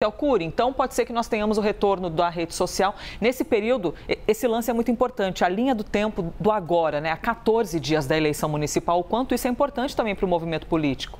Então, cure. Então, pode ser que nós tenhamos o retorno da rede social. Nesse período, esse lance é muito importante, a linha do tempo do agora, né, a 14 dias da eleição municipal, o quanto isso é importante também para o movimento político.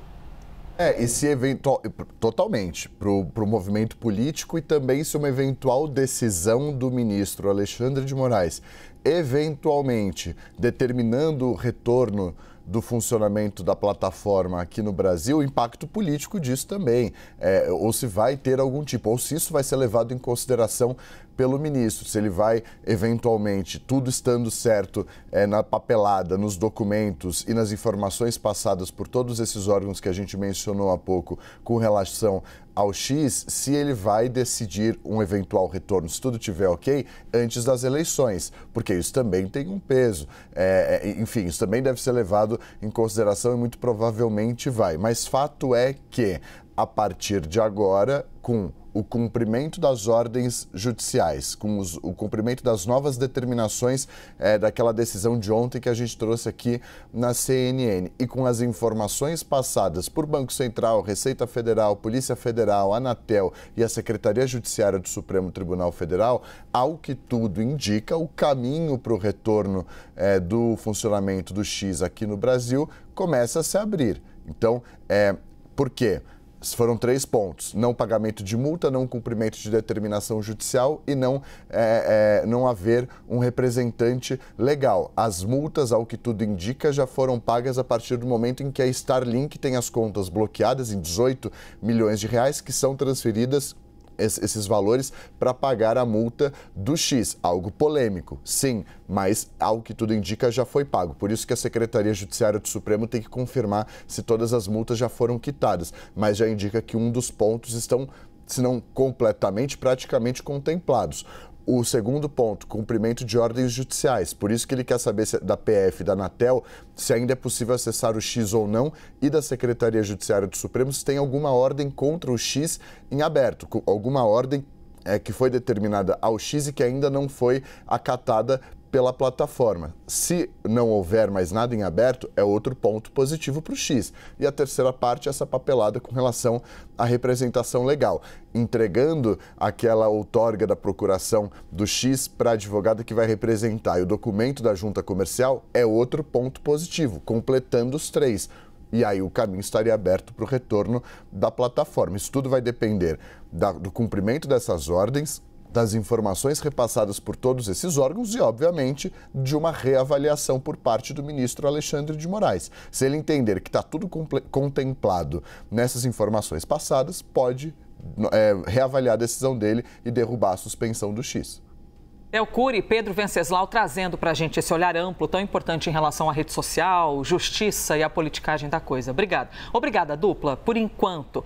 É, e se eventual. Totalmente, para o movimento político e também se é uma eventual decisão do ministro Alexandre de Moraes, eventualmente determinando o retorno do funcionamento da plataforma aqui no Brasil, o impacto político disso também, é, ou se vai ter algum tipo, ou se isso vai ser levado em consideração pelo ministro, se ele vai eventualmente, tudo estando certo é, na papelada, nos documentos e nas informações passadas por todos esses órgãos que a gente mencionou há pouco com relação ao X se ele vai decidir um eventual retorno, se tudo tiver ok, antes das eleições, porque isso também tem um peso. É, é enfim, isso também deve ser levado em consideração e muito provavelmente vai. Mas fato é que a partir de agora com o cumprimento das ordens judiciais, com os, o cumprimento das novas determinações é, daquela decisão de ontem que a gente trouxe aqui na CNN e com as informações passadas por Banco Central, Receita Federal, Polícia Federal, Anatel e a Secretaria Judiciária do Supremo Tribunal Federal, ao que tudo indica, o caminho para o retorno é, do funcionamento do X aqui no Brasil começa a se abrir. Então, é, por quê? foram três pontos: não pagamento de multa, não cumprimento de determinação judicial e não, é, é, não haver um representante legal. As multas, ao que tudo indica, já foram pagas a partir do momento em que a Starlink tem as contas bloqueadas em 18 milhões de reais que são transferidas esses valores para pagar a multa do X. Algo polêmico, sim, mas algo que tudo indica já foi pago. Por isso que a Secretaria Judiciária do Supremo tem que confirmar se todas as multas já foram quitadas, mas já indica que um dos pontos estão se não completamente, praticamente contemplados o segundo ponto, cumprimento de ordens judiciais. Por isso que ele quer saber é da PF, da Anatel, se ainda é possível acessar o X ou não, e da Secretaria Judiciária do Supremo se tem alguma ordem contra o X em aberto, alguma ordem é, que foi determinada ao X e que ainda não foi acatada pela plataforma. Se não houver mais nada em aberto, é outro ponto positivo para o X. E a terceira parte, essa papelada com relação à representação legal, entregando aquela outorga da procuração do X para a advogada que vai representar. E o documento da junta comercial é outro ponto positivo, completando os três e aí o caminho estaria aberto para o retorno da plataforma. Isso tudo vai depender da, do cumprimento dessas ordens, das informações repassadas por todos esses órgãos e, obviamente, de uma reavaliação por parte do ministro Alexandre de Moraes. Se ele entender que está tudo contemplado nessas informações passadas, pode é, reavaliar a decisão dele e derrubar a suspensão do X. É o Cury, Pedro Venceslau trazendo para a gente esse olhar amplo tão importante em relação à rede social, justiça e à politicagem da coisa. Obrigada. Obrigada, dupla, por enquanto.